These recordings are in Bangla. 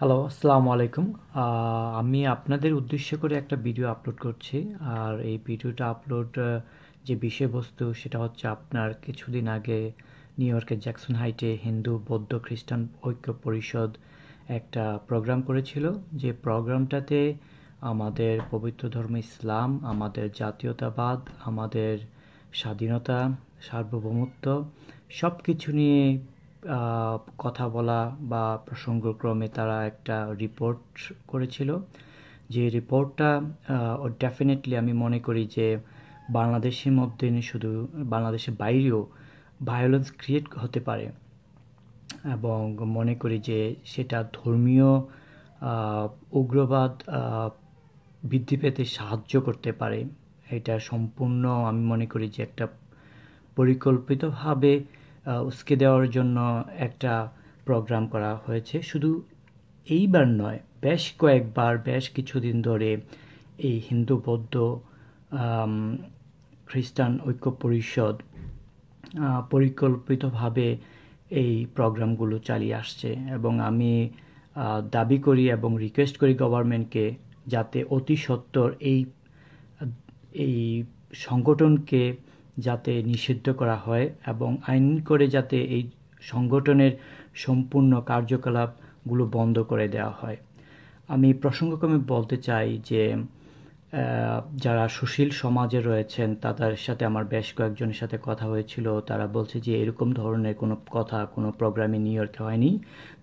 হ্যালো আসসালামু আলাইকুম আমি আপনাদের উদ্দেশ্য করে একটা ভিডিও আপলোড করছি আর এই ভিডিওটা আপলোড যে বিষয়বস্তু সেটা হচ্ছে আপনার কিছুদিন আগে নিউ ইয়র্কের জ্যাকসন হাইটে হিন্দু বৌদ্ধ খ্রিস্টান ঐক্য পরিষদ একটা প্রোগ্রাম করেছিল যে প্রোগ্রামটাতে আমাদের পবিত্র ধর্ম ইসলাম আমাদের জাতীয়তাবাদ আমাদের স্বাধীনতা সার্বভৌমত্ব সব কিছু নিয়ে কথা বলা বা প্রসঙ্গক্রমে তারা একটা রিপোর্ট করেছিল যে রিপোর্টটা ডেফিনেটলি আমি মনে করি যে বাংলাদেশের মধ্যে শুধু বাংলাদেশের বাইরেও ভায়োলেন্স ক্রিয়েট হতে পারে এবং মনে করি যে সেটা ধর্মীয় উগ্রবাদ বৃদ্ধি পেতে সাহায্য করতে পারে এটা সম্পূর্ণ আমি মনে করি যে একটা পরিকল্পিতভাবে উস্কে দেওয়ার জন্য একটা প্রোগ্রাম করা হয়েছে শুধু এইবার নয় বেশ কয়েকবার বেশ কিছুদিন ধরে এই হিন্দু বৌদ্ধ খ্রিস্টান ঐক্য পরিষদ পরিকল্পিতভাবে এই প্রোগ্রামগুলো চালিয়ে আসছে এবং আমি দাবি করি এবং রিকোয়েস্ট করি গভর্নমেন্টকে যাতে অতি সত্বর এই এই সংগঠনকে যাতে নিষিদ্ধ করা হয় এবং আইন করে যাতে এই সংগঠনের সম্পূর্ণ কার্যকলাপগুলো বন্ধ করে দেওয়া হয় আমি প্রসঙ্গক্রমে বলতে চাই যে যারা সুশীল সমাজে রয়েছেন তাদের সাথে আমার বেশ কয়েকজনের সাথে কথা হয়েছিল তারা বলছে যে এরকম ধরনের কোনো কথা কোনো প্রোগ্রামে নিউ ইয়র্কে হয়নি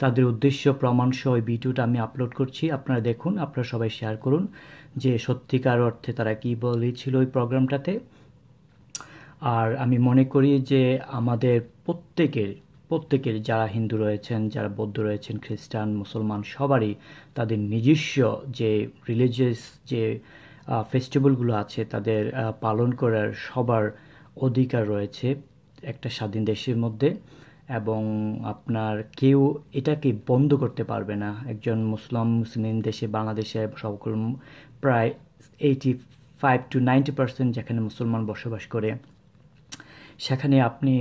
তাদের উদ্দেশ্য প্রমাণসহ ওই ভিডিওটা আমি আপলোড করছি আপনারা দেখুন আপনারা সবাই শেয়ার করুন যে সত্যিকার অর্থে তারা কি বলেছিল ওই প্রোগ্রামটাতে আর আমি মনে করি যে আমাদের প্রত্যেকের প্রত্যেকের যারা হিন্দু রয়েছেন যারা বৌদ্ধ রয়েছেন খ্রিস্টান মুসলমান সবারই তাদের নিজস্ব যে রিলিজিয়াস যে ফেস্টিভ্যালগুলো আছে তাদের পালন করার সবার অধিকার রয়েছে একটা স্বাধীন দেশের মধ্যে এবং আপনার কেউ এটাকে বন্ধ করতে পারবে না একজন মুসলিম মুসলিম দেশে বাংলাদেশে সকল প্রায় eighty five to ninety percent যেখানে মুসলমান বসবাস করে সেখানে আপনি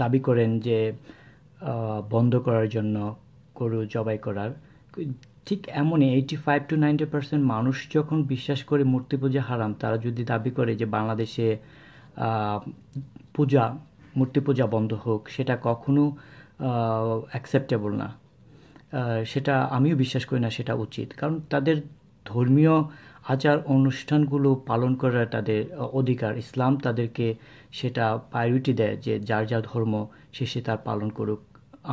দাবি করেন যে বন্ধ করার জন্য গরু জবাই করার ঠিক এমনই eighty five to ninety percent মানুষ যখন বিশ্বাস করে মূর্তি পূজা হারাম তারা যদি দাবি করে যে বাংলাদেশে পূজা মূর্তি পূজা বন্ধ হোক সেটা কখনো অ্যাকসেপ্টেবল না সেটা আমিও বিশ্বাস করি না সেটা উচিত কারণ তাদের ধর্মীয় আচার অনুষ্ঠানগুলো পালন করার তাদের অধিকার ইসলাম তাদেরকে সেটা প্রায়োরিটি দেয় যে যার যা ধর্ম সে সে তার পালন করুক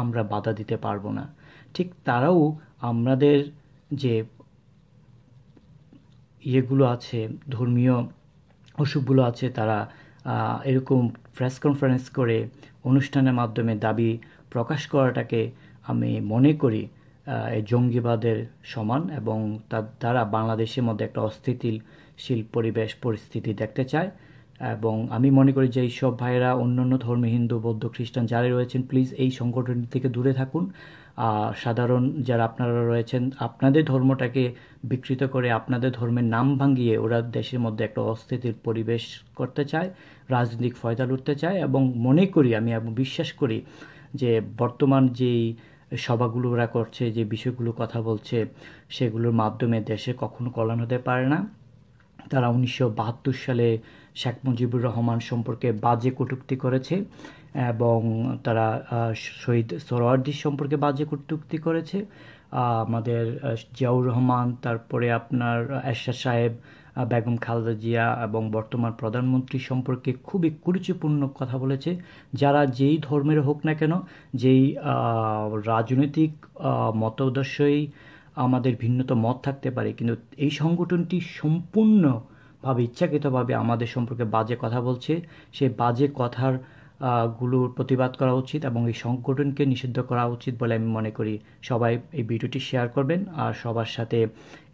আমরা বাধা দিতে পারবো না ঠিক তারাও আমাদের যে ইয়েগুলো আছে ধর্মীয় অসুখগুলো আছে তারা এরকম প্রেস কনফারেন্স করে অনুষ্ঠানের মাধ্যমে দাবি প্রকাশ করাটাকে আমি মনে করি জঙ্গিবাদের সমান এবং তার দ্বারা বাংলাদেশের মধ্যে একটা অস্থিতিশীল পরিবেশ পরিস্থিতি দেখতে চায় এবং আমি মনে করি যে এইসব ভাইয়েরা অন্যান্য ধর্মী হিন্দু বৌদ্ধ খ্রিস্টান যারা রয়েছেন প্লিজ এই সংগঠনটি থেকে দূরে থাকুন সাধারণ যারা আপনারা রয়েছেন আপনাদের ধর্মটাকে বিকৃত করে আপনাদের ধর্মের নাম ভাঙিয়ে ওরা দেশের মধ্যে একটা অস্থিতির পরিবেশ করতে চায় রাজনৈতিক ফয়দা লুটতে চায় এবং মনে করি আমি বিশ্বাস করি যে বর্তমান যেই সভাগুলো ওরা করছে যে বিষয়গুলো কথা বলছে সেগুলোর মাধ্যমে দেশে কখনো কল্যাণ হতে পারে না তারা উনিশশো সালে শেখ মুজিবুর রহমান সম্পর্কে বাজে কটুক্তি করেছে এবং তারা শহীদ সোহরাওয়ার্দি সম্পর্কে বাজে কটুক্তি করেছে আমাদের জিয়াউর রহমান তারপরে আপনার এরশাদ সাহেব বেগম খালেদা জিয়া এবং বর্তমান প্রধানমন্ত্রী সম্পর্কে খুবই কুরুচিপূর্ণ কথা বলেছে যারা যেই ধর্মের হোক না কেন যেই রাজনৈতিক মতদর্শই আমাদের ভিন্নত মত থাকতে পারে কিন্তু এই সংগঠনটি সম্পূর্ণভাবে ইচ্ছাকৃতভাবে আমাদের সম্পর্কে বাজে কথা বলছে সে বাজে কথার গুলোর প্রতিবাদ করা উচিত এবং এই সংগঠনকে নিষিদ্ধ করা উচিত বলে আমি মনে করি সবাই এই ভিডিওটি শেয়ার করবেন আর সবার সাথে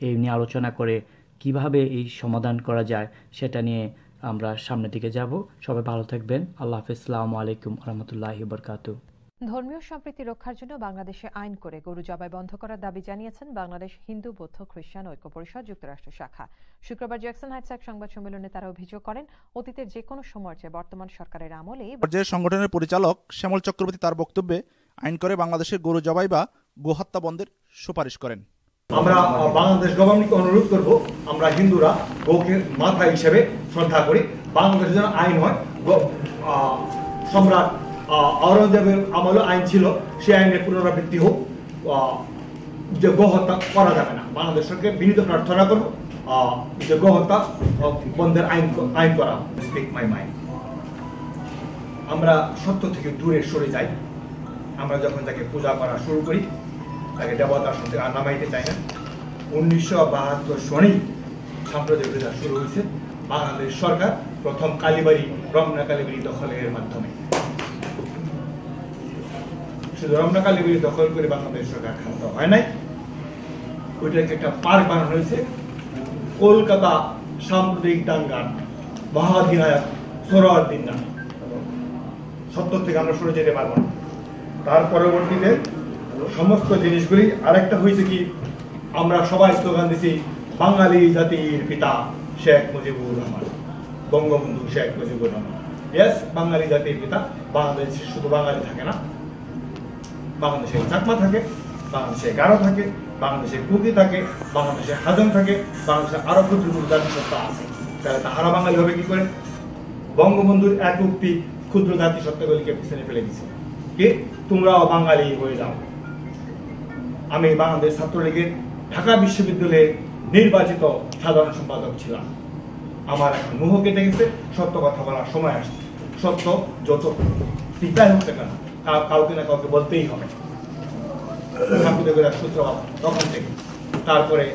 এই নিয়ে আলোচনা করে কিভাবে এই সমাধান করা যায় সেটা নিয়ে আমরা সামনের দিকে যাব সবাই ভালো থাকবেন আল্লাহ হাফিজ সালামু আলাইকুম রহমতুল্লাহ বরকাত ধর্মীয় সম্প্রীতি রক্ষার জন্য বাংলাদেশে আইন করে গরু জবাই বন্ধ করার দাবি জানিয়েছেন বাংলাদেশ হিন্দু বৌদ্ধ খ্রিস্টান ঐক্য পরিষদ যুক্তরাষ্ট্র শাখা শুক্রবার জ্যাকসন হাইটস এক সংবাদ সম্মেলনে তারা অভিযোগ করেন অতীতের যে কোনো সময়ের চেয়ে বর্তমান সরকারের আমলে পর্যায়ের সংগঠনের পরিচালক শ্যামল চক্রবর্তী তার বক্তব্যে আইন করে বাংলাদেশে গরু জবাই বা গোহত্যা বন্ধের সুপারিশ করেন আমরা বাংলাদেশ গভর্নমেন্টকে অনুরোধ করব আমরা হিন্দুরা বউকে মাথা হিসেবে শ্রদ্ধা করি বাংলাদেশ যেন আইন হয় সম্রাট আওরঙ্গজেবের আমলও আইন ছিল সেই আইনের পুনরাবৃত্তি হোক যে গোহত্যা করা যাবে না বাংলাদেশ সরকারকে বিনীত প্রার্থনা করব যে গোহত্যা বন্ধের আইন আইন করা স্পিক মাই মাইন্ড আমরা সত্য থেকে দূরে সরে যাই আমরা যখন তাকে পূজা করা শুরু করি তাকে দেবতা শুনতে আর নামাইতে চাই না উনিশশো বাহাত্তর সনেই সাম্প্রদায়িকতা শুরু হয়েছে বাংলাদেশ সরকার প্রথম কালীবাড়ি রমনা কালীবাড়ি দখলের মাধ্যমে শুধু রমনা কালীবাড়ি দখল করে বাংলাদেশ সরকার খাদ্য হয় নাই ওইটাকে একটা পার্ক বানানো হয়েছে কলকাতা সাম্প্রদায়িক দাঙ্গার মহাধিনায়ক সোহরাউদ্দিন নাম সত্তর থেকে আমরা সরে যেতে পারবো না তার পরবর্তীতে সমস্ত জিনিসগুলি আরেকটা হয়েছে কি আমরা সবাই স্লোগান দিছি বাঙালি জাতির পিতা শেখ মুজিবুর রহমান বঙ্গবন্ধু শেখ মুজিবুর রহমান ইয়েস বাঙালি জাতির পিতা বাংলাদেশ শুধু বাঙালি থাকে না বাংলাদেশে চাকমা থাকে বাংলাদেশে গারো থাকে বাংলাদেশে কুকি থাকে বাংলাদেশে হাজং থাকে বাংলাদেশে আরো ক্ষুদ্র ক্ষুদ্র জাতিসত্তা আছে তাহলে তাহারা বাঙালি হবে কি করে বঙ্গবন্ধুর এক উক্তি ক্ষুদ্র জাতিসত্তাগুলিকে পিছনে ফেলে দিচ্ছে কি তোমরাও বাঙালি হয়ে যাও আমি বাংলাদেশ ছাত্রলীগের ঢাকা বিশ্ববিদ্যালয়ে নির্বাচিত সাধারণ সম্পাদক ছিলাম আমার এখন মুহ কেটে গেছে সত্য কথা বলার সময় আসছে সত্য যত পিতাই হচ্ছে না কেন কাউকে না কাউকে বলতেই হবে ঠাকুরদেবের তখন থেকে তারপরে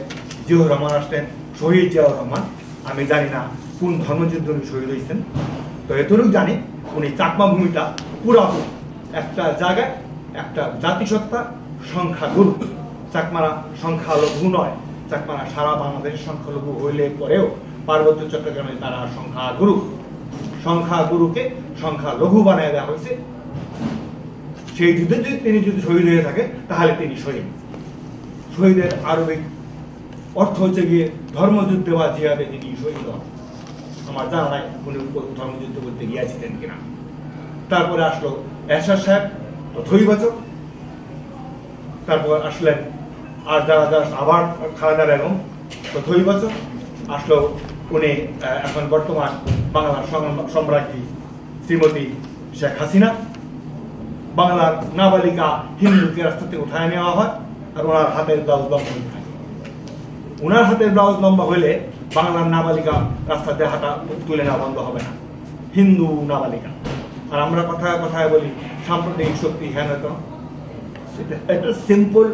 জিয়াউর রহমান আসতেন শহীদ জিয়াউর রহমান আমি জানি না কোন ধর্মযুদ্ধ উনি শহীদ হয়েছেন তো এতটুকু জানি উনি চাকমা ভূমিটা পুরাপুর একটা জায়গায় একটা জাতিসত্তা সংখ্যাগুরু চাকমারা সংখ্যালঘু নয় চাকমারা সারা বাংলাদেশের সংখ্যালঘু হইলে পরেও পার্বত্য চট্টগ্রামে তারা সংখ্যাগুরু সংখ্যাগুরুকে সংখ্যালঘু বানিয়ে দেওয়া হয়েছে সেই যুদ্ধে যদি তিনি যদি শহীদ হয়ে থাকেন তাহলে তিনি শহীদ শহীদের আরবিক অর্থ হচ্ছে গিয়ে ধর্মযুদ্ধে বা জিয়াতে তিনি শহীদ হন আমার জানা নাই উনি ধর্মযুদ্ধ করতে গিয়েছিলেন কিনা তারপরে আসলো এসার সাহেব বাচক তারপর আসলেন আর যারা যারা আবার খালেদা বেগম দুই বছর আসলো উনি এখন বর্তমান বাংলার সম্রাজ্ঞী শ্রীমতী শেখ হাসিনা বাংলার নাবালিকা হিন্দুকে রাস্তা থেকে উঠায় নেওয়া হয় আর ওনার হাতের ব্লাউজ লম্বা হয়ে থাকে ওনার হাতের ব্লাউজ লম্বা হলে বাংলার নাবালিকা রাস্তাতে হাঁটা তুলে নেওয়া বন্ধ হবে না হিন্দু নাবালিকা আর আমরা কথায় কথায় বলি সাম্প্রতিক শক্তি হেন It is a simple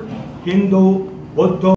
Hindu, Buddha,